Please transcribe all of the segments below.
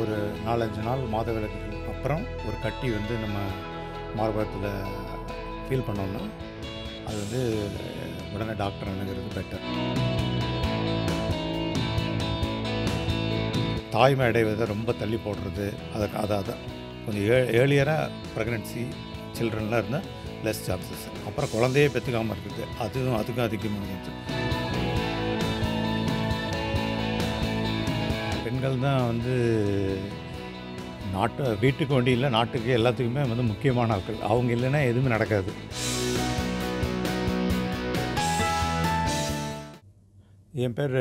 ஒரு நாலஞ்சு நாள் மாத விளக்கு அப்புறம் ஒரு கட்டி வந்து நம்ம மார்பகத்தில் ஃபீல் பண்ணோம்னா அது வந்து உடனே டாக்டர் அணுகிறது பெட்டர் தாய்மை அடைவதை ரொம்ப தள்ளி போடுறது அதை அதாவது கொஞ்சம் ஏ ஏர்லியராக ப்ரெக்னென்சி சில்ட்ரன்லாம் இருந்தால் லெஸ் சான்சஸ் அப்புறம் குழந்தையே பெற்றுக்காமல் இருக்குது அதுவும் அதுக்கும் அதிகமாக இருந்துச்சு விஷயங்கள் தான் வந்து நாட்டு வீட்டுக்கு வண்டி இல்லை நாட்டுக்கு எல்லாத்துக்குமே வந்து முக்கியமான ஆட்கள் அவங்க இல்லைன்னா எதுவுமே நடக்காது என் பேர்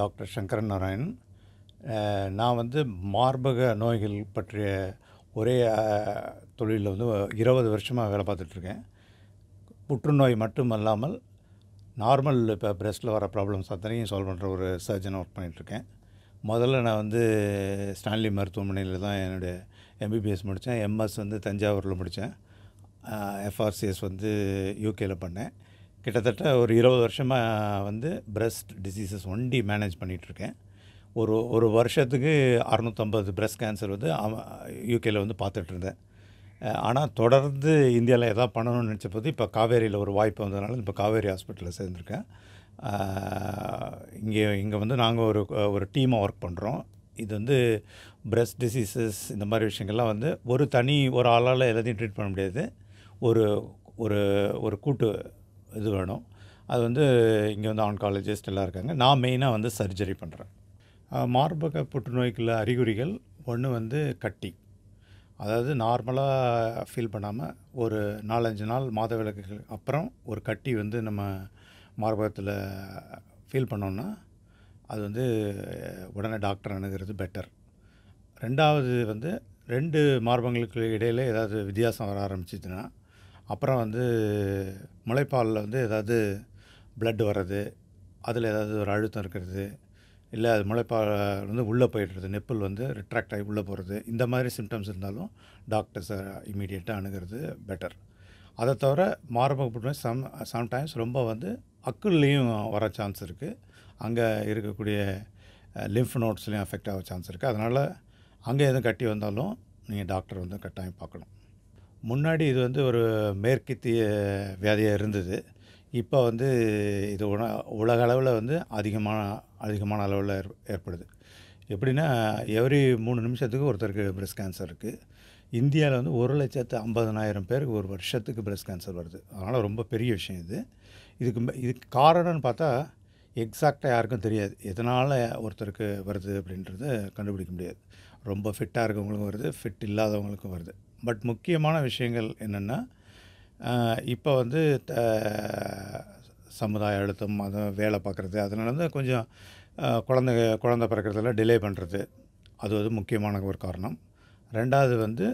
டாக்டர் சங்கரன் நாராயணன் நான் வந்து மார்பக நோய்கள் பற்றிய ஒரே தொழிலில் வந்து இருபது வருஷமாக வேலை பார்த்துட்ருக்கேன் புற்றுநோய் மட்டும் அல்லாமல் நார்மல் இப்போ பிரஸ்ட்டில் வர ப்ராப்ளம்ஸ் அத்தனையும் சால்வ் பண்ணுற ஒரு சர்ஜன் ஒர்க் பண்ணிகிட்ருக்கேன் முதல்ல நான் வந்து ஸ்டான்லி மருத்துவமனையில் தான் என்னுடைய எம்பிபிஎஸ் முடித்தேன் எம்எஸ் வந்து தஞ்சாவூரில் முடித்தேன் எஃப்ஆர்சிஎஸ் வந்து யூகேயில் பண்ணேன் கிட்டத்தட்ட ஒரு இருபது வருஷமாக வந்து பிரஸ்ட் டிசீசஸ் ஒண்டி மேனேஜ் பண்ணிகிட்ருக்கேன் ஒரு ஒரு வருஷத்துக்கு அறநூற்றம்பது பிரஸ்ட் கேன்சர் வந்து யூகேயில் வந்து பார்த்துட்ருந்தேன் ஆனால் தொடர்ந்து இந்தியாவில் எதாவது பண்ணணும்னு நினச்ச போது இப்போ காவேரியில் ஒரு வாய்ப்பு வந்ததுனால இப்போ காவேரி ஹாஸ்பிட்டலில் சேர்ந்துருக்கேன் இங்கே இங்கே வந்து நாங்கள் ஒரு ஒரு டீமாக ஒர்க் பண்ணுறோம் இது வந்து பிரஸ்ட் டிசீசஸ் இந்த மாதிரி விஷயங்கள்லாம் வந்து ஒரு தனி ஒரு ஆளால் எல்லாத்தையும் ட்ரீட் பண்ண முடியாது ஒரு ஒரு ஒரு கூட்டு இது வேணும் அது வந்து இங்கே வந்து ஆன்காலஜிஸ்ட் எல்லாம் இருக்காங்க நான் மெயினாக வந்து சர்ஜரி பண்ணுறேன் மார்பக புற்றுநோய்க்குள்ள அறிகுறிகள் ஒன்று வந்து கட்டி அதாவது நார்மலாக ஃபீல் பண்ணாமல் ஒரு நாலஞ்சு நாள் மாத விளக்குகள் அப்புறம் ஒரு கட்டி வந்து நம்ம மார்பகத்தில் ஃபீல் பண்ணோன்னா அது வந்து உடனே டாக்டர் அணுகிறது பெட்டர் ரெண்டாவது வந்து ரெண்டு மார்பங்களுக்கு இடையில் ஏதாவது வித்தியாசம் வர ஆரம்பிச்சிதுன்னா அப்புறம் வந்து முளைப்பாலில் வந்து ஏதாவது ப்ளட் வர்றது அதில் ஏதாவது ஒரு அழுத்தம் இருக்கிறது இல்லை அது முளைப்பால் வந்து உள்ளே போயிடுறது நெப்பில் வந்து ரிட்ராக்ட் ஆகி உள்ளே போகிறது இந்த மாதிரி சிம்டம்ஸ் இருந்தாலும் டாக்டர்ஸை இம்மிடியேட்டாக அணுகிறது பெட்டர் அதை தவிர மார்பக புற்றுநோய் சம் சம்டைம்ஸ் ரொம்ப வந்து அக்குள்லேயும் வர சான்ஸ் இருக்குது அங்கே இருக்கக்கூடிய லிம்ஃப் நோட்ஸ்லேயும் அஃபெக்ட் ஆக சான்ஸ் இருக்குது அதனால் அங்கே எதுவும் கட்டி வந்தாலும் நீங்கள் டாக்டர் வந்து கட்டாயம் பார்க்கணும் முன்னாடி இது வந்து ஒரு மேற்கித்திய வியாதியாக இருந்தது இப்போ வந்து இது உண உலக அளவில் வந்து அதிகமான அதிகமான அளவில் ஏற்படுது எப்படின்னா எவ்ரி மூணு நிமிஷத்துக்கு ஒருத்தருக்கு பிரஸ்ட் கேன்சர் இருக்குது இந்தியாவில் வந்து ஒரு லட்சத்து ஐம்பதனாயிரம் பேருக்கு ஒரு வருஷத்துக்கு பிரஸ்ட் கேன்சர் வருது அதனால் ரொம்ப பெரிய விஷயம் இது இதுக்கு இதுக்கு காரணம்னு பார்த்தா எக்ஸாக்டாக யாருக்கும் தெரியாது எதனால் ஒருத்தருக்கு வருது அப்படின்றத கண்டுபிடிக்க முடியாது ரொம்ப ஃபிட்டாக இருக்கவங்களுக்கும் வருது ஃபிட் இல்லாதவங்களுக்கும் வருது பட் முக்கியமான விஷயங்கள் என்னென்னா இப்போ வந்து த சமுதாய அழுத்தம் அதை வேலை பார்க்குறது அதனால வந்து கொஞ்சம் குழந்தை குழந்தை பிறக்கிறதுல டிலே பண்ணுறது அது வந்து முக்கியமான ஒரு காரணம் ரெண்டாவது வந்து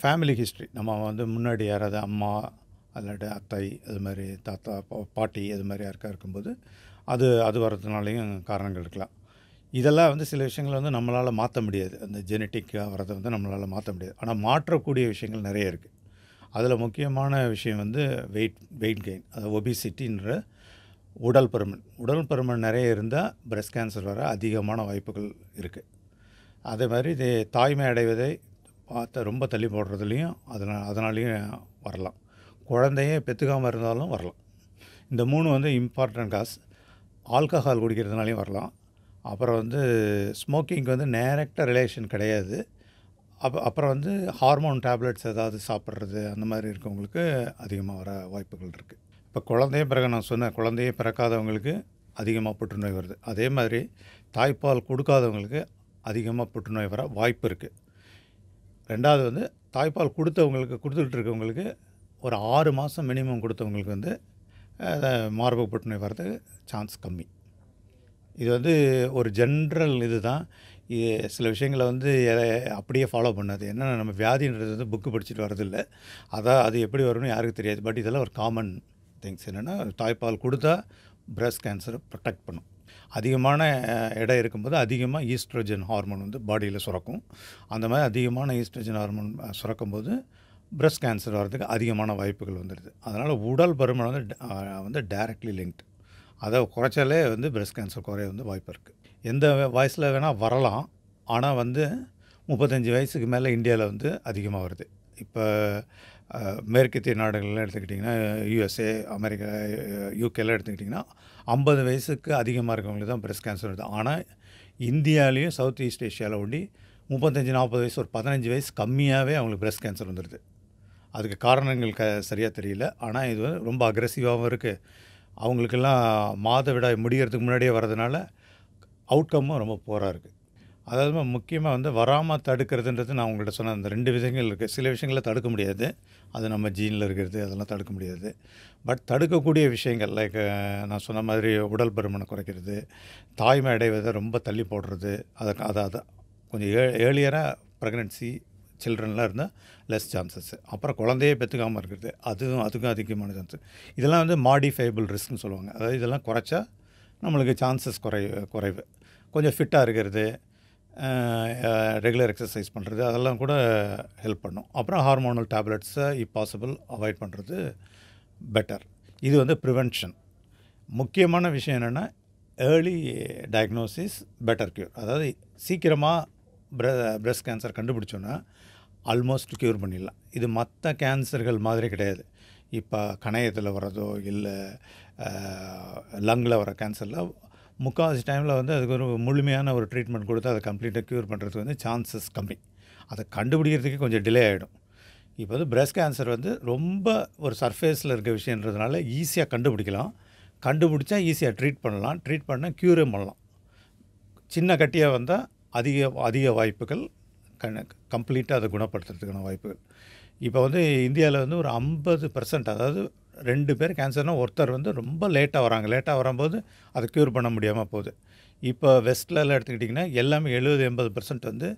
ஃபேமிலி ஹிஸ்ட்ரி நம்ம வந்து முன்னாடி யாராவது அம்மா அல்லாட்டி அத்தை அது மாதிரி தாத்தா பாட்டி அது மாதிரி யாருக்கா இருக்கும்போது அது அது வர்றதுனாலையும் காரணங்கள் இருக்கலாம் இதெல்லாம் வந்து சில விஷயங்கள் வந்து நம்மளால் மாற்ற முடியாது அந்த ஜெனட்டிக்காக வரதை வந்து நம்மளால் மாற்ற முடியாது ஆனால் மாற்றக்கூடிய விஷயங்கள் நிறைய இருக்குது அதில் முக்கியமான விஷயம் வந்து வெயிட் வெயிட் கெயின் அது ஒபிசிட்டின்ற உடல் பருமன் உடல் பருமன் நிறைய இருந்தால் பிரஸ்ட் கேன்சர் வர அதிகமான வாய்ப்புகள் இருக்குது அதே மாதிரி இது தாய்மை அடைவதை பார்த்து ரொம்ப தள்ளி போடுறதுலேயும் அதனால் அதனாலையும் வரலாம் குழந்தையே பெற்றுக்காமல் இருந்தாலும் வரலாம் இந்த மூணு வந்து இம்பார்ட்டன்ட் காஸ் ஆல்கஹால் குடிக்கிறதுனாலையும் வரலாம் அப்புறம் வந்து ஸ்மோக்கிங்க்கு வந்து நேரக்டாக ரிலேஷன் கிடையாது அப் அப்புறம் வந்து ஹார்மோன் டேப்லெட்ஸ் ஏதாவது சாப்பிட்றது அந்த மாதிரி இருக்கவங்களுக்கு அதிகமாக வர வாய்ப்புகள் இருக்குது இப்போ குழந்தைய பிறகு நான் சொன்னேன் குழந்தையே பிறக்காதவங்களுக்கு அதிகமாக புற்றுநோய் வருது அதே மாதிரி தாய்ப்பால் கொடுக்காதவங்களுக்கு அதிகமாக புற்றுநோய் வர வாய்ப்பு இருக்குது ரெண்டாவது வந்து தாய்ப்பால் கொடுத்தவங்களுக்கு கொடுத்துக்கிட்டு இருக்கவங்களுக்கு ஒரு ஆறு மாதம் மினிமம் கொடுத்தவங்களுக்கு வந்து மார்பு புற்றுநோய் வரதுக்கு சான்ஸ் கம்மி இது வந்து ஒரு ஜென்ரல் இது தான் இது சில விஷயங்களை வந்து அப்படியே ஃபாலோ பண்ணாது என்னென்ன நம்ம வியாதின்றது வந்து புக்கு படிச்சுட்டு வரதில்லை அதான் அது எப்படி வரும்னு யாருக்கும் தெரியாது பட் இதெல்லாம் ஒரு காமன் திங்ஸ் என்னென்னா தாய்ப்பால் கொடுத்தா பிரெஸ்ட் கேன்சரை ப்ரொடெக்ட் பண்ணும் அதிகமான இடம் இருக்கும்போது அதிகமாக ஈஸ்ட்ரஜன் ஹார்மோன் வந்து பாடியில் சுரக்கும் அந்த மாதிரி அதிகமான ஈஸ்ட்ரஜன் ஹார்மோன் சுரக்கும் போது பிரஸ்ட் கேன்சர் வர்றதுக்கு அதிகமான வாய்ப்புகள் வந்துடுது அதனால் உடல் பருமன் வந்து வந்து டைரக்ட்லி லிங்க்டு அதை குறைச்சாலே வந்து பிரஸ்ட் கேன்சர் குறைய வந்து வாய்ப்பு இருக்குது எந்த வயசில் வேணால் வரலாம் ஆனால் வந்து முப்பத்தஞ்சு வயசுக்கு மேலே இந்தியாவில் வந்து அதிகமாக வருது இப்போ மேற்கத்திய நாடுகள்லாம் எடுத்துக்கிட்டிங்கன்னா யூஎஸ்ஏ அமெரிக்கா யூகேலாம் எடுத்துக்கிட்டிங்கன்னா ஐம்பது வயசுக்கு அதிகமாக இருக்கவங்களுக்கு தான் பிரஸ்ட் கேன்சர் வருது ஆனால் இந்தியாவிலையும் சவுத் ஈஸ்ட் ஏஷியாவில் ஒண்டி முப்பத்தஞ்சு நாற்பது வயசு ஒரு பதினஞ்சு வயசு கம்மியாகவே அவங்களுக்கு பிரஸ்ட் கேன்சர் வந்துடுது அதுக்கு காரணங்கள் க சரியாக தெரியல ஆனால் இது ரொம்ப அக்ரெசிவாகவும் இருக்குது அவங்களுக்கெல்லாம் மாதவிடாய் முடிகிறதுக்கு முன்னாடியே வரதுனால அவுட்கம்மும் ரொம்ப போராக இருக்குது அதாவது முக்கியமாக வந்து வராமல் தடுக்கிறதுன்றது நான் உங்கள்கிட்ட சொன்ன அந்த ரெண்டு விஷயங்கள் இருக்குது சில விஷயங்களை தடுக்க முடியாது அது நம்ம ஜீனில் இருக்கிறது அதெல்லாம் தடுக்க முடியாது பட் தடுக்கக்கூடிய விஷயங்கள் லைக் நான் சொன்ன மாதிரி உடல் பருமனை குறைக்கிறது தாய்மை அடைவதை ரொம்ப தள்ளி போடுறது அதை அதாவது கொஞ்சம் ஏ ஏர்லியராக ப்ரெக்னென்சி சில்ட்ரன்லாம் இருந்தால் லெஸ் சான்சஸ் அப்புறம் குழந்தையே பெற்றுக்காமல் இருக்கிறது அதுவும் அதுக்கும் அதிகமான சான்ஸ் இதெல்லாம் வந்து மாடிஃபைபிள் ரிஸ்க்னு சொல்லுவாங்க அதாவது இதெல்லாம் குறைச்சா நம்மளுக்கு சான்சஸ் குறை குறைவு கொஞ்சம் ஃபிட்டாக இருக்கிறது ரெகுலர் எக்ஸசைஸ் பண்ணுறது அதெல்லாம் கூட ஹெல்ப் பண்ணும் அப்புறம் ஹார்மோனல் டேப்லெட்ஸை இ பாசிபிள் அவாய்ட் பண்ணுறது பெட்டர் இது வந்து ப்ரிவென்ஷன் முக்கியமான விஷயம் என்னென்னா ஏர்லி டயக்னோசிஸ் பெட்டர் க்யூர் அதாவது சீக்கிரமாக ப்ரெ ப்ரெஸ்ட் கேன்சர் கண்டுபிடிச்சோன்னா ஆல்மோஸ்ட் க்யூர் பண்ணிடலாம் இது மற்ற கேன்சர்கள் மாதிரி கிடையாது இப்போ கணையத்தில் வர்றதோ இல்லை லங்கில் வர கேன்சரில் முக்கால்வாசி டைமில் வந்து அதுக்கு ஒரு முழுமையான ஒரு ட்ரீட்மெண்ட் கொடுத்து அதை கம்ப்ளீட்டாக க்யூர் பண்ணுறதுக்கு வந்து சான்சஸ் கம்மி அதை கண்டுபிடிக்கிறதுக்கே கொஞ்சம் டிலே ஆகிடும் இப்போ வந்து பிரஸ்ட் கேன்சர் வந்து ரொம்ப ஒரு சர்ஃபேஸில் இருக்க விஷயன்றதுனால ஈஸியாக கண்டுபிடிக்கலாம் கண்டுபிடிச்சா ஈஸியாக ட்ரீட் பண்ணலாம் ட்ரீட் பண்ணால் க்யூரே பண்ணலாம் சின்ன கட்டியாக வந்தால் அதிக அதிக வாய்ப்புகள் கண் கம்ப்ளீட்டாக அதை குணப்படுத்துறதுக்கான வாய்ப்புகள் இப்போ வந்து இந்தியாவில் வந்து ஒரு ஐம்பது பர்சன்ட் அதாவது ரெண்டு பேர் கேன்சர்னால் ஒருத்தர் வந்து ரொம்ப லேட்டாக வராங்க லேட்டாக வரும்போது அதை க்யூர் பண்ண முடியாமல் போகுது இப்போ வெஸ்ட்லலாம் எடுத்துக்கிட்டிங்கன்னா எல்லாமே எழுபது எண்பது பர்சன்ட் வந்து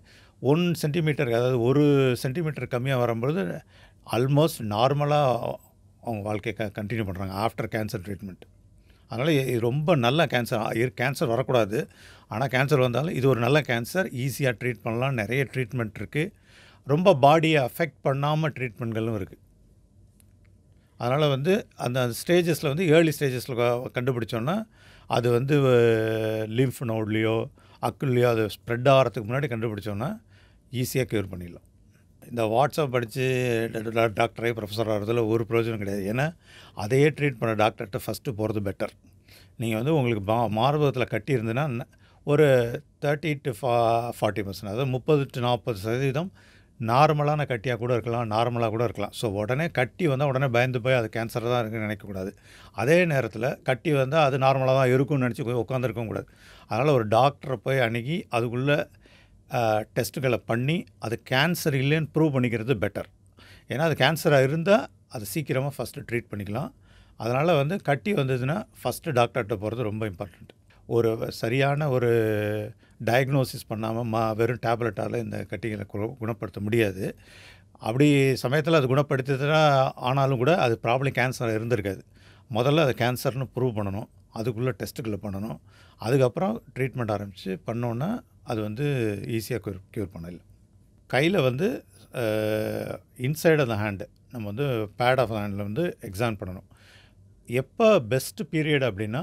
ஒன் சென்டிமீட்டர் அதாவது ஒரு சென்டிமீட்டர் கம்மியாக வரும்பொழுது ஆல்மோஸ்ட் நார்மலாக அவங்க வாழ்க்கையை க கண்டினியூ பண்ணுறாங்க ஆஃப்டர் கேன்சர் ட்ரீட்மெண்ட் அதனால் இது ரொம்ப நல்ல கேன்சர் கேன்சர் வரக்கூடாது ஆனால் கேன்சர் வந்தாலும் இது ஒரு நல்ல கேன்சர் ஈஸியாக ட்ரீட் பண்ணலாம் நிறைய ட்ரீட்மெண்ட் இருக்குது ரொம்ப பாடியை அஃபெக்ட் பண்ணாமல் ட்ரீட்மெண்ட்களும் இருக்குது அதனால் வந்து அந்த ஸ்டேஜஸில் வந்து ஏர்லி ஸ்டேஜஸில் கண்டுபிடிச்சோன்னா அது வந்து லிம்ஃப் நோட்லேயோ அக்குள்லேயோ அது ஸ்ப்ரெட் ஆகிறதுக்கு முன்னாடி கண்டுபிடிச்சோன்னா ஈஸியாக க்யூர் பண்ணிடலாம் இந்த வாட்ஸ்அப் படித்து டாக்டரே ப்ரொஃபஸர் ஆகிறதுல ஒரு பிரயோஜனம் கிடையாது ஏன்னா அதையே ட்ரீட் பண்ண டாக்டர்கிட்ட ஃபஸ்ட்டு போகிறது பெட்டர் நீங்கள் வந்து உங்களுக்கு மா மார்பகத்தில் கட்டியிருந்துன்னா ஒரு தேர்ட்டி டு ஃபா ஃபார்ட்டி பர்சன்ட் அதாவது முப்பது டு நாற்பது சதவீதம் நார்மலான கட்டியாக கூட இருக்கலாம் நார்மலாக கூட இருக்கலாம் ஸோ உடனே கட்டி வந்தால் உடனே பயந்து போய் அது கேன்சர் தான் இருக்குதுன்னு நினைக்கக்கூடாது அதே நேரத்தில் கட்டி வந்தால் அது நார்மலாக தான் இருக்கும்னு நினச்சி கூடாது அதனால் ஒரு டாக்டரை போய் அணுகி அதுக்குள்ளே டெஸ்ட்டுகளை பண்ணி அது கேன்சர் இல்லைன்னு ப்ரூவ் பண்ணிக்கிறது பெட்டர் ஏன்னா அது கேன்சராக இருந்தால் அதை சீக்கிரமாக ஃபஸ்ட்டு ட்ரீட் பண்ணிக்கலாம் அதனால் வந்து கட்டி வந்ததுன்னா ஃபஸ்ட்டு டாக்டர்கிட்ட போகிறது ரொம்ப இம்பார்ட்டண்ட் ஒரு சரியான ஒரு டயக்னோசிஸ் பண்ணாமல் மா வெறும் டேப்லெட்டால் இந்த கட்டிகளை குணப்படுத்த முடியாது அப்படி சமயத்தில் அது குணப்படுத்தினா ஆனாலும் கூட அது ப்ராப்ளம் கேன்சர் இருந்திருக்காது முதல்ல அது கேன்சர்னு ப்ரூவ் பண்ணணும் அதுக்குள்ளே டெஸ்ட்டுக்குள்ளே பண்ணணும் அதுக்கப்புறம் ட்ரீட்மெண்ட் ஆரம்பித்து பண்ணோன்னா அது வந்து ஈஸியாக க்யூர் க்யூர் பண்ணல கையில் வந்து இன்சைடு த ஹேண்டு நம்ம வந்து பேட் ஆஃப் ஹேண்டில் வந்து எக்ஸாம் பண்ணணும் எப்போ பெஸ்ட்டு பீரியட் அப்படின்னா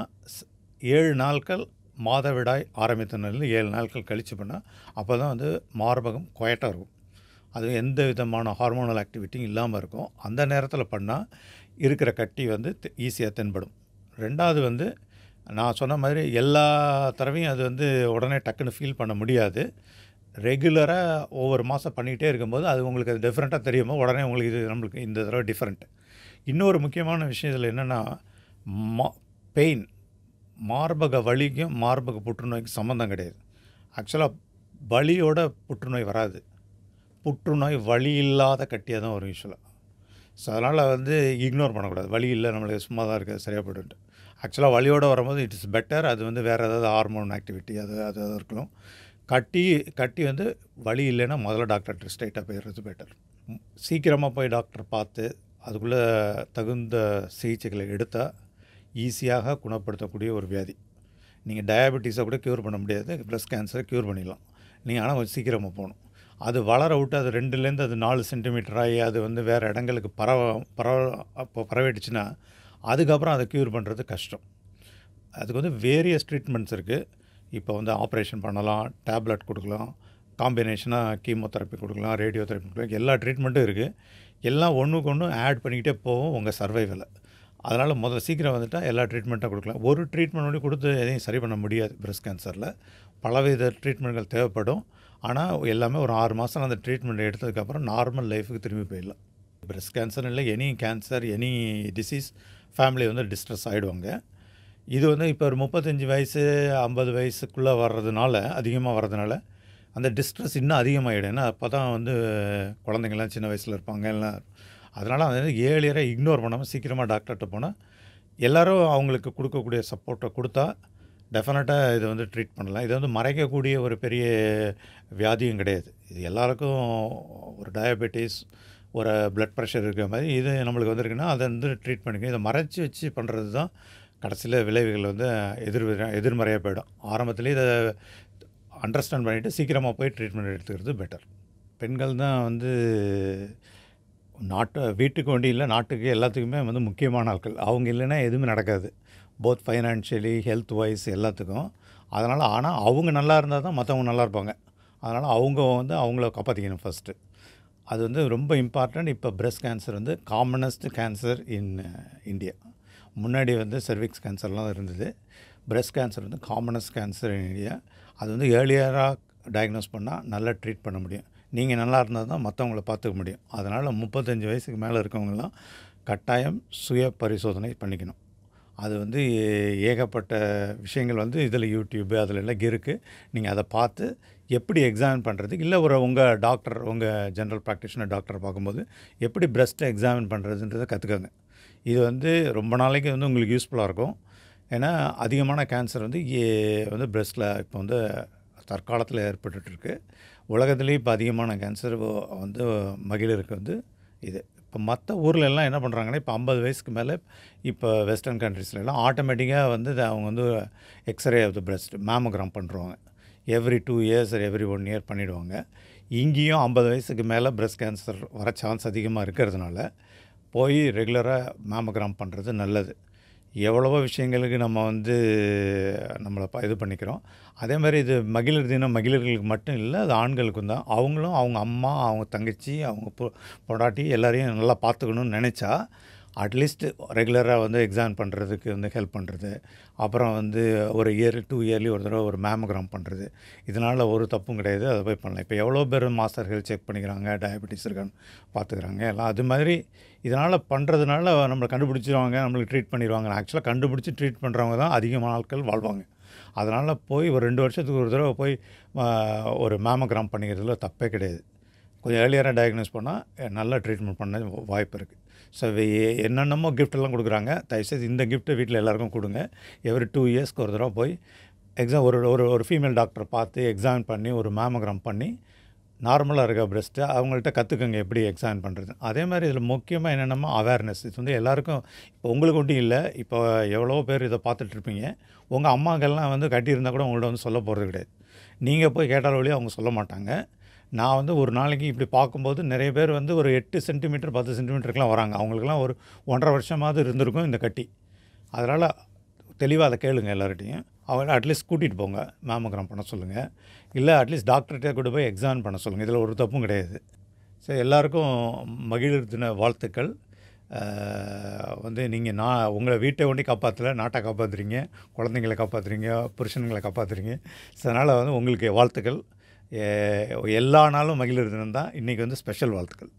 ஏழு நாட்கள் மாதவிடாய் ஆரம்பித்த நிலையில் ஏழு நாட்கள் கழித்து பண்ணால் அப்போ தான் வந்து மார்பகம் குயட்டாக இருக்கும் அது எந்த விதமான ஹார்மோனல் ஆக்டிவிட்டியும் இல்லாமல் இருக்கும் அந்த நேரத்தில் பண்ணால் இருக்கிற கட்டி வந்து ஈஸியாக தென்படும் ரெண்டாவது வந்து நான் சொன்ன மாதிரி எல்லா தடவையும் அது வந்து உடனே டக்குன்னு ஃபீல் பண்ண முடியாது ரெகுலராக ஒவ்வொரு மாதம் பண்ணிகிட்டே இருக்கும்போது அது உங்களுக்கு அது டிஃப்ரெண்ட்டாக தெரியுமோ உடனே உங்களுக்கு இது நம்மளுக்கு இந்த தடவை டிஃப்ரெண்ட் இன்னொரு முக்கியமான விஷயம் இதில் என்னென்னா மா பெயின் மார்பக வழிக்கும் மார்பக புற்றுநோய்க்கும் சம்மந்தம் கிடையாது ஆக்சுவலாக வழியோட புற்றுநோய் வராது புற்றுநோய் வழி இல்லாத கட்டியாக தான் வரும் யூஸ்வலாக ஸோ அதனால் வந்து இக்னோர் பண்ணக்கூடாது வழி இல்லை நம்மளுக்கு சும்மா தான் இருக்குது சரியாக போய்ட்டு ஆக்சுவலாக வழியோடு வரும்போது இட் இஸ் பெட்டர் அது வந்து வேறு ஏதாவது ஹார்மோன் ஆக்டிவிட்டி அது அது இருக்கலாம் கட்டி கட்டி வந்து வழி இல்லைன்னா முதல்ல டாக்டர்கிட்ட ஸ்ட்ரைட்டாக போயிடுறது பெட்டர் சீக்கிரமாக போய் டாக்டர் பார்த்து அதுக்குள்ளே தகுந்த சிகிச்சைகளை எடுத்தால் ஈஸியாக குணப்படுத்தக்கூடிய ஒரு வியாதி நீங்கள் டயபெட்டிஸை கூட க்யூர் பண்ண முடியாது ப்ளஸ் கேன்சரை க்யூர் பண்ணிடலாம் நீங்கள் ஆனால் கொஞ்சம் சீக்கிரமாக போகணும் அது வளர விட்டு அது ரெண்டுலேருந்து அது நாலு சென்டிமீட்டர் ஆகி அது வந்து வேறு இடங்களுக்கு பரவ பரவ அப்போ பரவிடுச்சுன்னா அதுக்கப்புறம் அதை க்யூர் பண்ணுறது கஷ்டம் அதுக்கு வந்து வேரியஸ் ட்ரீட்மெண்ட்ஸ் இருக்குது இப்போ வந்து ஆப்ரேஷன் பண்ணலாம் டேப்லெட் கொடுக்கலாம் காம்பினேஷனாக கீமோதெரப்பி கொடுக்கலாம் ரேடியோ தெரப்பி கொடுக்கலாம் எல்லா ட்ரீட்மெண்ட்டும் இருக்குது எல்லாம் ஒன்றுக்கு ஒன்று ஆட் பண்ணிக்கிட்டே போவோம் உங்கள் சர்வைவலை அதனால் முதல் சீக்கிரம் வந்துட்டால் எல்லா ட்ரீட்மெண்ட்டும் கொடுக்கலாம் ஒரு ட்ரீட்மெண்ட் கொடுத்து எதையும் சரி பண்ண முடியாது பிரஸ்ட் கேன்சரில் பலவித ட்ரீட்மெண்ட்கள் தேவைப்படும் ஆனால் எல்லாமே ஒரு ஆறு மாதம் அந்த ட்ரீட்மெண்ட் எடுத்ததுக்கப்புறம் நார்மல் லைஃபுக்கு திரும்பி போயிடலாம் பிரஸ்ட் கேன்சர் இல்லை any cancer any disease family வந்து டிஸ்ட்ரெஸ் ஆகிடுவாங்க இது வந்து இப்போ ஒரு முப்பத்தஞ்சு வயசு ஐம்பது வயசுக்குள்ளே வர்றதுனால அதிகமாக வர்றதுனால அந்த டிஸ்ட்ரெஸ் இன்னும் அதிகமாகிடும் ஏன்னா அப்போ தான் வந்து குழந்தைங்கள்லாம் சின்ன வயசில் இருப்பாங்க எல்லாம் அதனால் அதை ஏழியரை இக்னோர் பண்ணாமல் சீக்கிரமாக டாக்டர்கிட்ட போனால் எல்லோரும் அவங்களுக்கு கொடுக்கக்கூடிய சப்போர்ட்டை கொடுத்தா டெஃபினட்டாக இதை வந்து ட்ரீட் பண்ணலாம் இது வந்து மறைக்கக்கூடிய ஒரு பெரிய வியாதியும் கிடையாது இது எல்லாருக்கும் ஒரு டயபெட்டிஸ் ஒரு ப்ளட் ப்ரெஷர் இருக்கிற மாதிரி இது நம்மளுக்கு வந்துருக்குன்னா அதை வந்து ட்ரீட் பண்ணிக்கணும் இதை மறைச்சி வச்சு பண்ணுறது தான் கடைசியில் விளைவுகள் வந்து எதிர் எதிர்மறையாக போயிடும் ஆரம்பத்துலேயே இதை அண்டர்ஸ்டாண்ட் பண்ணிவிட்டு சீக்கிரமாக போய் ட்ரீட்மெண்ட் எடுத்துக்கிறது பெட்டர் பெண்கள் தான் வந்து நாட்டு வீட்டுக்கு வண்டி இல்லை நாட்டுக்கு எல்லாத்துக்குமே வந்து முக்கியமான ஆட்கள் அவங்க இல்லைன்னா எதுவுமே நடக்காது போத் ஃபைனான்ஷியலி ஹெல்த் வைஸ் எல்லாத்துக்கும் அதனால் ஆனால் அவங்க நல்லா இருந்தால் தான் மற்றவங்க நல்லா இருப்பாங்க அதனால் அவங்க வந்து அவங்கள காப்பாற்றிக்கணும் ஃபஸ்ட்டு அது வந்து ரொம்ப இம்பார்ட்டண்ட் இப்போ பிரெஸ்ட் கேன்சர் வந்து காமனஸ்ட் கேன்சர் இன் இந்தியா முன்னாடி வந்து சர்விக்ஸ் கேன்சர்லாம் இருந்தது பிரெஸ்ட் கேன்சர் வந்து காமனஸ்ட் கேன்சர் இன் இந்தியா அது வந்து ஏர்லியராக டயக்னோஸ் பண்ணால் நல்லா ட்ரீட் பண்ண முடியும் நீங்கள் நல்லா இருந்தால் தான் மற்றவங்கள பார்த்துக்க முடியும் அதனால் முப்பத்தஞ்சு வயசுக்கு மேலே இருக்கவங்கெல்லாம் கட்டாயம் சுய பரிசோதனை பண்ணிக்கணும் அது வந்து ஏகப்பட்ட விஷயங்கள் வந்து இதில் யூடியூப்பு அதில் எல்லாம் இருக்குது நீங்கள் அதை பார்த்து எப்படி எக்ஸாமின் பண்ணுறது இல்லை ஒரு உங்கள் டாக்டர் உங்கள் ஜென்ரல் ப்ராக்டிஷனர் டாக்டரை பார்க்கும்போது எப்படி பிரஸ்ட்டை எக்ஸாமின் பண்ணுறதுன்றதை கற்றுக்கோங்க இது வந்து ரொம்ப நாளைக்கு வந்து உங்களுக்கு யூஸ்ஃபுல்லாக இருக்கும் ஏன்னா அதிகமான கேன்சர் வந்து ஏ வந்து பிரஸ்ட்டில் இப்போ வந்து தற்காலத்தில் ஏற்பட்டுருக்கு உலகத்துலேயும் இப்போ அதிகமான கேன்சர் வந்து மகளிருக்கு வந்து இது இப்போ மற்ற ஊரில் எல்லாம் என்ன பண்ணுறாங்கன்னா இப்போ ஐம்பது வயசுக்கு மேலே இப்போ வெஸ்டர்ன் கண்ட்ரீஸ்லாம் ஆட்டோமேட்டிக்காக வந்து அவங்க வந்து x ray of the breast mammogram பண்ணுறாங்க every two years every one year பண்ணிவிடுவாங்க இங்கேயும் ஐம்பது வயசுக்கு மேலே பிரஸ்ட் கேன்சர் வர சான்ஸ் அதிகமாக இருக்கிறதுனால போய் ரெகுலராக மேமோகிராம் பண்ணுறது நல்லது எவ்வளவோ விஷயங்களுக்கு நம்ம வந்து நம்மளை இது பண்ணிக்கிறோம் அதே மாதிரி இது மகிழர் தினம் மகிழர்களுக்கு மட்டும் இல்லை அது ஆண்களுக்கும் தான் அவங்களும் அவங்க அம்மா அவங்க தங்கச்சி அவங்க பொ பொண்டாட்டி எல்லாரையும் நல்லா பார்த்துக்கணும்னு நினச்சா அட்லீஸ்ட் ரெகுலராக வந்து எக்ஸாம் பண்ணுறதுக்கு வந்து ஹெல்ப் பண்ணுறது அப்புறம் வந்து ஒரு இயர் டூ இயர்லி ஒரு தடவை ஒரு மேமோகிராம் பண்ணுறது இதனால் ஒரு தப்பும் கிடையாது அதை போய் பண்ணலாம் இப்போ எவ்வளோ பேர் மாஸ்டர்கள் செக் பண்ணிக்கிறாங்க டயபெட்டிஸ் இருக்கான்னு பார்த்துக்கிறாங்க எல்லாம் அது மாதிரி இதனால் பண்ணுறதுனால நம்மளை கண்டுபிடிச்சிருவாங்க நம்மளுக்கு ட்ரீட் பண்ணிடுவாங்க ஆக்சுவலாக கண்டுபிடிச்சி ட்ரீட் பண்ணுறவங்க தான் அதிகமான ஆட்கள் வாழ்வாங்க அதனால் போய் ஒரு ரெண்டு வருஷத்துக்கு ஒரு தடவை போய் ஒரு மேமோகிராம் பண்ணிக்கிறதுல தப்பே கிடையாது கொஞ்சம் ஏர்லியராக டயக்னோஸ் பண்ணால் நல்லா ட்ரீட்மெண்ட் பண்ண வாய்ப்பு இருக்குது ஸோ என்னென்னமோ கிஃப்டெல்லாம் கொடுக்குறாங்க தயவுசெய்து இந்த கிஃப்ட்டு வீட்டில் எல்லாருக்கும் கொடுங்க எவ்ரி டூ இயர்ஸ்க்கு ஒரு தடவை போய் எக்ஸாம் ஒரு ஒரு ஒரு ஃபீமேல் டாக்டரை பார்த்து எக்ஸாம் பண்ணி ஒரு மேமோகிராம் பண்ணி நார்மலாக இருக்க பிரஸ்ட்டு அவங்கள்ட்ட கற்றுக்குங்க எப்படி எக்ஸாம் பண்ணுறது அதே மாதிரி இதில் முக்கியமாக என்னென்னமோ அவேர்னஸ் இது வந்து எல்லாேருக்கும் இப்போ உங்களுக்கு ஒன்றும் இல்லை இப்போ எவ்வளோ பேர் இதை பார்த்துட்ருப்பீங்க உங்கள் அம்மாக்கள்லாம் வந்து கட்டியிருந்தால் கூட உங்கள்ட்ட வந்து சொல்ல போகிறது கிடையாது நீங்கள் போய் கேட்டால் வழியாக அவங்க சொல்ல மாட்டாங்க நான் வந்து ஒரு நாளைக்கு இப்படி பார்க்கும்போது நிறைய பேர் வந்து ஒரு எட்டு சென்டிமீட்டர் பத்து சென்டிமீட்டருக்குலாம் வராங்க அவங்களுக்குலாம் ஒரு ஒன்றரை வருஷமாவது இருந்திருக்கும் இந்த கட்டி அதனால் தெளிவாக அதை கேளுங்க எல்லார்ட்டையும் அவங்க அட்லீஸ்ட் கூட்டிகிட்டு போங்க மேமோகிராம் பண்ண சொல்லுங்கள் இல்லை அட்லீஸ்ட் டாக்டர்கிட்ட கூட போய் எக்ஸாம் பண்ண சொல்லுங்கள் இதில் ஒரு தப்பும் கிடையாது ஸோ எல்லாருக்கும் மகிழ் தின வாழ்த்துக்கள் வந்து நீங்கள் நான் உங்களை வீட்டை ஒண்டி காப்பாற்றல நாட்டை காப்பாற்றுறீங்க குழந்தைங்களை காப்பாற்றுறீங்க புருஷனுங்களை காப்பாற்றுறீங்க ஸோ அதனால் வந்து உங்களுக்கு வாழ்த்துக்கள் எல்லா நாளும் மகிழர் தினம் தான் இன்றைக்கி வந்து ஸ்பெஷல் வாழ்த்துக்கள்